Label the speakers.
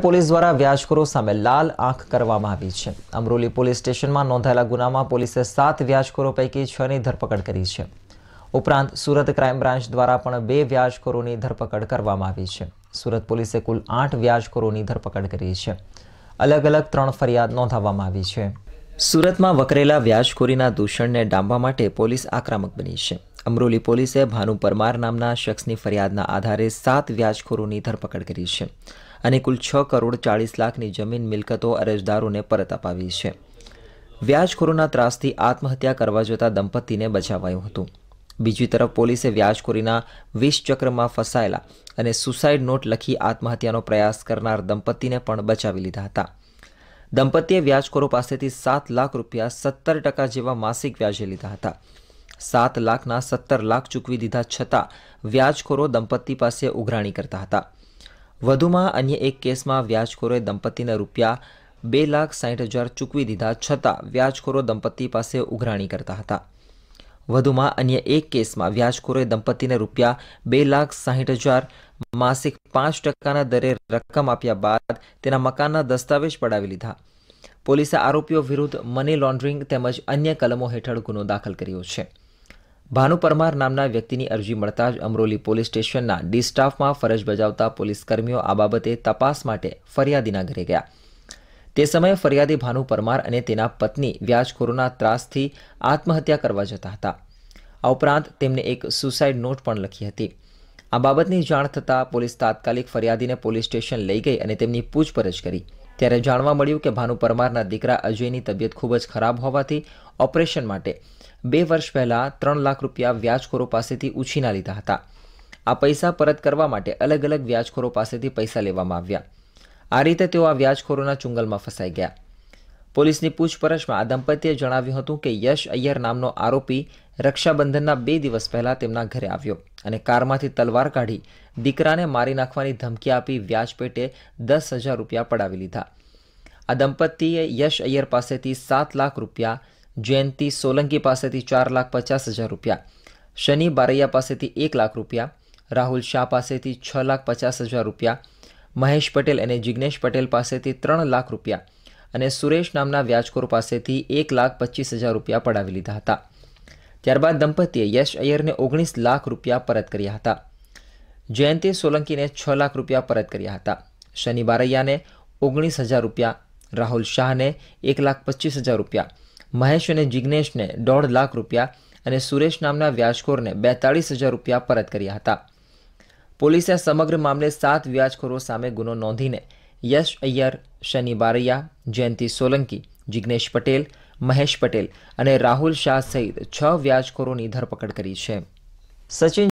Speaker 1: police દ્વારા વ્યાજખોરો સામે લાલ આંખ કરવામાં આવી છે અમરોલી પોલીસ સ્ટેશનમાં નોંધાયેલા ગુનામાં પોલીસે સાત વ્યાજખોરો પૈકી છની ધરપકડ કરી છે ઉપરાંત સુરત ક્રાઇમ બ્રાન્ચ દ્વારા પણ બે વ્યાજખોરોની ધરપકડ કરવામાં આવી છે સુરત પોલીસે કુલ આઠ વ્યાજખોરોની ધરપકડ કરી છે અલગ અલગ ત્રણ ફરિયાદ નોંધાવવામાં આવી છે સુરતમાં વકરેલા વ્યાજખોરીના દૂષણને ડામવા માટે પોલીસ આક્રમક બની છે અમરોલી પોલીસે ભાનુ પરમાર નામના શખ્સની ફરિયાદના આધારે સાત વ્યાજખોરોની ધરપકડ કરી છે અને કુલ છ કરોડ ચાળીસ લાખની જમીન મિલકતો અરજદારોને પરત અપાવી છે વ્યાજખોરોના ત્રાસથી આત્મહત્યા કરવા જતા દંપતીને બચાવાયું હતું બીજી તરફ પોલીસે વ્યાજખોરીના વિષ ચક્રમાં ફસાયેલા અને સુસાઇડ નોટ લખી આત્મહત્યાનો પ્રયાસ કરનાર દંપતીને પણ બચાવી લીધા હતા દંપતીએ વ્યાજખોરો પાસેથી સાત લાખ રૂપિયા સત્તર ટકા જેવા માસિક વ્યાજે લીધા હતા સાત લાખના સત્તર લાખ ચૂકવી દીધા છતાં વ્યાજખોરો દંપતી પાસે ઉઘરાણી કરતા હતા વધુમાં અન્ય એક કેસમાં વ્યાજખોરોએ દંપતીને રૂપિયા બે લાખ સાહીઠ હજાર ચૂકવી દીધા છતાં વ્યાજખોરો દંપતી પાસે ઉઘરાણી કરતા હતા વધુમાં અન્ય એક કેસમાં વ્યાજખોરોએ દંપતીને રૂપિયા બે લાખ સાહીઠ હજાર માસિક પાંચ ટકાના દરે રકમ આપ્યા બાદ તેના મકાનના દસ્તાવેજ પડાવી લીધા પોલીસે આરોપીઓ વિરુદ્ધ મની લોન્ડરિંગ તેમજ અન્ય કલમો હેઠળ ગુનો દાખલ કર્યો છે ભાનુ પરમાર નામના વ્યક્તિની અરજી મળતા જ અમરોલી પોલીસ સ્ટેશનના ડી સ્ટાફમાં ફરજ બજાવતા પોલીસ કર્મીઓ આ બાબતે તપાસ માટે ફરિયાદીના ઘરે ગયા તે સમયે ફરિયાદી ભાનુ પરમાર અને તેના પત્ની વ્યાજખોરોના ત્રાસથી આત્મહત્યા કરવા જતા હતા આ ઉપરાંત તેમને એક સુસાઇડ નોટ પણ લખી હતી આ બાબતની જાણ થતાં પોલીસ તાત્કાલિક ફરિયાદીને પોલીસ સ્ટેશન લઈ ગઈ અને તેમની પૂછપરછ કરી ત્યારે જાણવા મળ્યું કે ભાનુ પરમારના દીકરા અજયની તબિયત ખૂબ જ ખરાબ હોવાથી ઓપરેશન માટે બે વર્ષ પહેલાં ત્રણ લાખ રૂપિયા વ્યાજખોરો પાસેથી ઉછીના લીધા હતા આ પૈસા પરત કરવા માટે અલગ અલગ વ્યાજખોરો પાસેથી પૈસા લેવામાં આવ્યા આ રીતે તેઓ આ વ્યાજખોરોના ચુંગલમાં ફસાઈ ગયા પોલીસની પૂછપરછમાં આ દંપતીએ જણાવ્યું હતું કે યશ અય્યર નામનો આરોપી રક્ષાબંધનના બે દિવસ પહેલાં તેમના ઘરે આવ્યો અને કારમાંથી તલવાર કાઢી દીકરાને મારી નાખવાની ધમકી આપી વ્યાજ પેટે દસ હજાર રૂપિયા પડાવી લીધા આ દંપતીએ યશ અય્યર પાસેથી સાત લાખ રૂપિયા જયંતિ સોલંકી પાસેથી ચાર લાખ પચાસ હજાર રૂપિયા શનિ બારૈયા પાસેથી એક લાખ રૂપિયા રાહુલ શાહ પાસેથી છ લાખ પચાસ હજાર રૂપિયા મહેશ પટેલ અને જિગ્નેશ પટેલ પાસેથી ત્રણ લાખ રૂપિયા અને સુરેશ નામના વ્યાજકોર પાસેથી એક લાખ પચીસ હજાર રૂપિયા પડાવી લીધા હતા ત્યારબાદ દંપતીએ યશ અય્યરને ઓગણીસ લાખ રૂપિયા પરત કર્યા હતા જયંતિ સોલંકીને છ લાખ રૂપિયા પરત કર્યા હતા શનિ બારૈયાને ઓગણીસ હજાર રૂપિયા રાહુલ શાહને એક લાખ પચીસ હજાર રૂપિયા મહેશ અને જિજ્ઞેશને દોઢ લાખ રૂપિયા અને સુરેશ નામના વ્યાજખોરને બેતાળીસ હજાર રૂપિયા પરત કર્યા હતા પોલીસે સમગ્ર મામલે સાત વ્યાજખોરો સામે ગુનો નોંધીને યશ અય્યર શની બારૈયા જયંતિ સોલંકી જિજ્ઞેશ પટેલ મહેશ પટેલ અને રાહુલ શાહ સહિત છ વ્યાજખોરોની ધરપકડ કરી છે સચિન